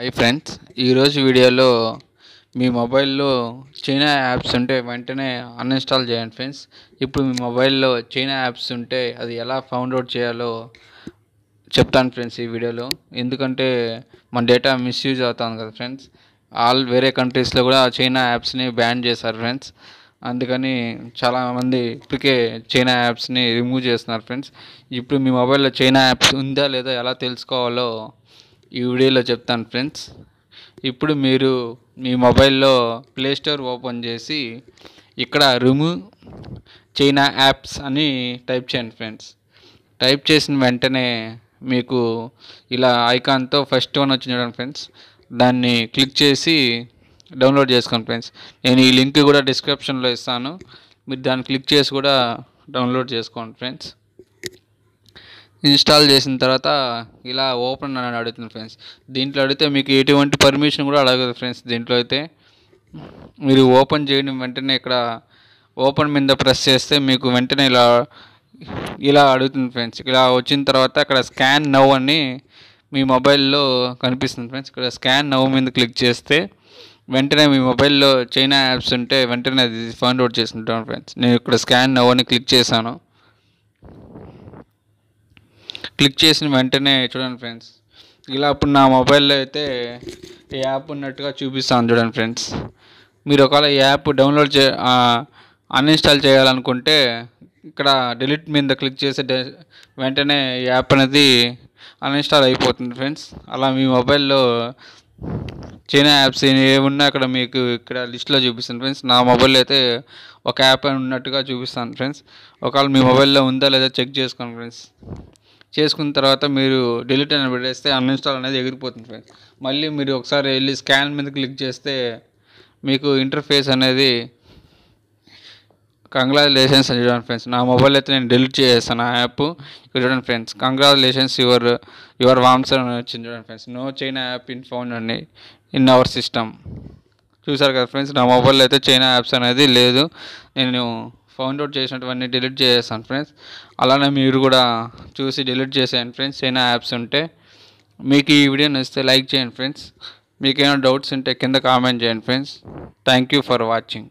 hi friends ఈరోజు వీడియోలో మీ మొబైల్లో చైనా యాప్స్ ఉంటే వెంటనే అన్ఇన్స్టాల్ చేయండి ఫ్రెండ్స్ ఇప్పుడు మీ మొబైల్లో చైనా యాప్స్ ఉంటే అది ఎలా ఫౌండ్ అవుట్ చేయాలో చెప్తాను ఫ్రెండ్స్ ఈ వీడియోలో ఎందుకంటే మన డేటా మిస్యూజ్ అవుతాను కదా ఫ్రెండ్స్ ఆల్ వేరే కంట్రీస్లో కూడా చైనా యాప్స్ని బ్యాన్ చేశారు ఫ్రెండ్స్ అందుకని చాలామంది ఇప్పటికే చైనా యాప్స్ని రిమూవ్ చేస్తున్నారు ఫ్రెండ్స్ ఇప్పుడు మీ మొబైల్లో చైనా యాప్స్ ఉందా లేదా ఎలా తెలుసుకోవాలో ఈ వీడియోలో చెప్తాను ఫ్రెండ్స్ ఇప్పుడు మీరు మీ మొబైల్లో ప్లేస్టోర్ ఓపెన్ చేసి ఇక్కడ రూము చైనా యాప్స్ అని టైప్ చేయండి ఫ్రెండ్స్ టైప్ చేసిన వెంటనే మీకు ఇలా ఐకాన్తో ఫస్ట్ వన్ వచ్చి చూడండి ఫ్రెండ్స్ దాన్ని క్లిక్ చేసి డౌన్లోడ్ చేసుకోండి ఫ్రెండ్స్ నేను ఈ లింక్ కూడా డిస్క్రిప్షన్లో ఇస్తాను మీరు దాన్ని క్లిక్ చేసి కూడా డౌన్లోడ్ చేసుకోండి ఫ్రెండ్స్ ఇన్స్టాల్ చేసిన తర్వాత ఇలా ఓపెన్ అని అడుగుతుంది ఫ్రెండ్స్ దీంట్లో అడిగితే మీకు ఎటువంటి పర్మిషన్ కూడా అడగదు ఫ్రెండ్స్ దీంట్లో అయితే మీరు ఓపెన్ చేయడం వెంటనే ఇక్కడ ఓపెన్ మీద ప్రెస్ చేస్తే మీకు వెంటనే ఇలా ఇలా అడుగుతుంది ఫ్రెండ్స్ ఇలా వచ్చిన తర్వాత అక్కడ స్కాన్ నవ్ అని మీ మొబైల్లో కనిపిస్తుంది ఫ్రెండ్స్ ఇక్కడ స్కాన్ నవ్ మీద క్లిక్ చేస్తే వెంటనే మీ మొబైల్లో చైనా యాప్స్ ఉంటే వెంటనే అది ఫైండ్ అవుట్ చేసుకుంటాను ఫ్రెండ్స్ నేను ఇక్కడ స్కాన్ నవ్ అని క్లిక్ చేశాను క్లిక్ చేసిన వెంటనే చూడండి ఫ్రెండ్స్ ఇలా అప్పుడు నా మొబైల్లో అయితే ఈ యాప్ ఉన్నట్టుగా చూపిస్తాను చూడండి ఫ్రెండ్స్ మీరు ఒకవేళ ఈ యాప్ డౌన్లోడ్ చే అన్ఇన్స్టాల్ చేయాలనుకుంటే ఇక్కడ డిలీట్ మీద క్లిక్ చేసే వెంటనే ఈ యాప్ అనేది అన్ఇన్స్టాల్ అయిపోతుంది ఫ్రెండ్స్ అలా మీ మొబైల్లో చైనా యాప్స్ ఏమున్నా అక్కడ మీకు ఇక్కడ లిస్ట్లో చూపిస్తాను ఫ్రెండ్స్ నా మొబైల్లో అయితే ఒక యాప్ అని ఉన్నట్టుగా చూపిస్తాను ఫ్రెండ్స్ ఒకవేళ మీ మొబైల్లో ఉందా లేదా చెక్ చేసుకోండి ఫ్రెండ్స్ చేసుకున్న తర్వాత మీరు డిలీట్ అని పెట్టేస్తే అన్ఇన్స్టాల్ అనేది ఎగిరిపోతుంది ఫ్రెండ్స్ మళ్ళీ మీరు ఒకసారి వెళ్ళి స్కాన్ మీద క్లిక్ చేస్తే మీకు ఇంటర్ఫేస్ అనేది కంగ్రాచులేషన్స్ అని చూడండి ఫ్రెండ్స్ నా మొబైల్ అయితే నేను డిలీట్ చేస్తాను ఆ యాప్ ఇక్కడ చూడండి ఫ్రెండ్స్ కంగ్రాచులేషన్స్ యువర్ యువర్ వామ్సర్ అని వచ్చింది చూడండి friends no China app in phone అండి ఇన్ అవర్ సిస్టమ్ చూసారు కదా ఫ్రెండ్స్ నా మొబైల్లో అయితే చైనా యాప్స్ అనేది లేదు నేను ఫౌండ్ అవుట్ చేసినటువంటి డిలీట్ చేసేసాను ఫ్రెండ్స్ అలానే మీరు కూడా చూసి డిలీట్ చేసేయండి ఫ్రెండ్స్ చైనా యాప్స్ ఉంటే మీకు ఈ వీడియో నచ్చితే లైక్ చేయండి ఫ్రెండ్స్ మీకేమైనా డౌట్స్ ఉంటే కింద కామెంట్ చేయండి friends thank you for watching